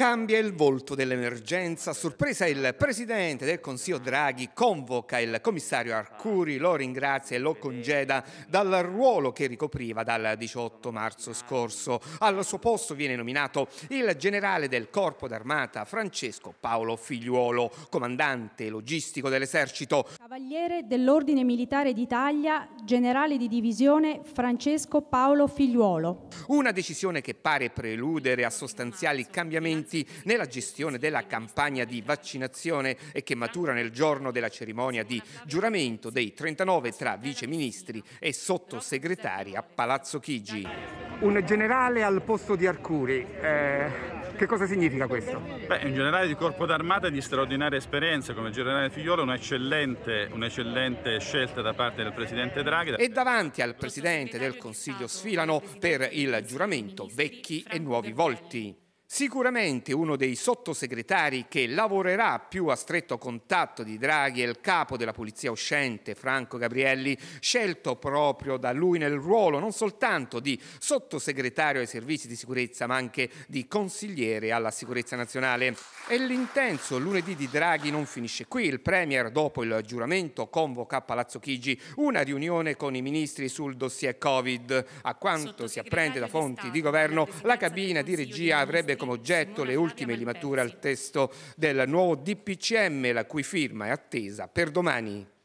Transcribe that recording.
Cambia il volto dell'emergenza. Sorpresa il presidente del Consiglio Draghi convoca il commissario Arcuri, lo ringrazia e lo congeda dal ruolo che ricopriva dal 18 marzo scorso. Al suo posto viene nominato il generale del Corpo d'Armata Francesco Paolo Figliuolo, comandante logistico dell'esercito. Cavaliere dell'Ordine Militare d'Italia, generale di divisione Francesco Paolo Figliuolo. Una decisione che pare preludere a sostanziali cambiamenti riferiti nella gestione della campagna di vaccinazione e che matura nel giorno della cerimonia di giuramento dei 39 tra viceministri e sottosegretari a Palazzo Chigi. Un generale al posto di Arcuri. Eh... Che cosa significa questo? Beh, un generale di corpo d'armata di straordinaria esperienza come generale Figliolo, un'eccellente, un'eccellente scelta da parte del presidente Draghi. E davanti al presidente del Consiglio sfilano per il giuramento vecchi e nuovi volti. Sicuramente uno dei sottosegretari che lavorerà più a stretto contatto di Draghi è il capo della polizia uscente, Franco Gabrielli, scelto proprio da lui nel ruolo non soltanto di sottosegretario ai servizi di sicurezza, ma anche di consigliere alla sicurezza nazionale. E l'intenso lunedì di Draghi non finisce qui. Il Premier, dopo il giuramento, convoca a Palazzo Chigi una riunione con i ministri sul dossier Covid. A quanto si apprende da fonti di governo, la cabina di regia avrebbe come oggetto le ultime limature al testo del nuovo DPCM, la cui firma è attesa per domani.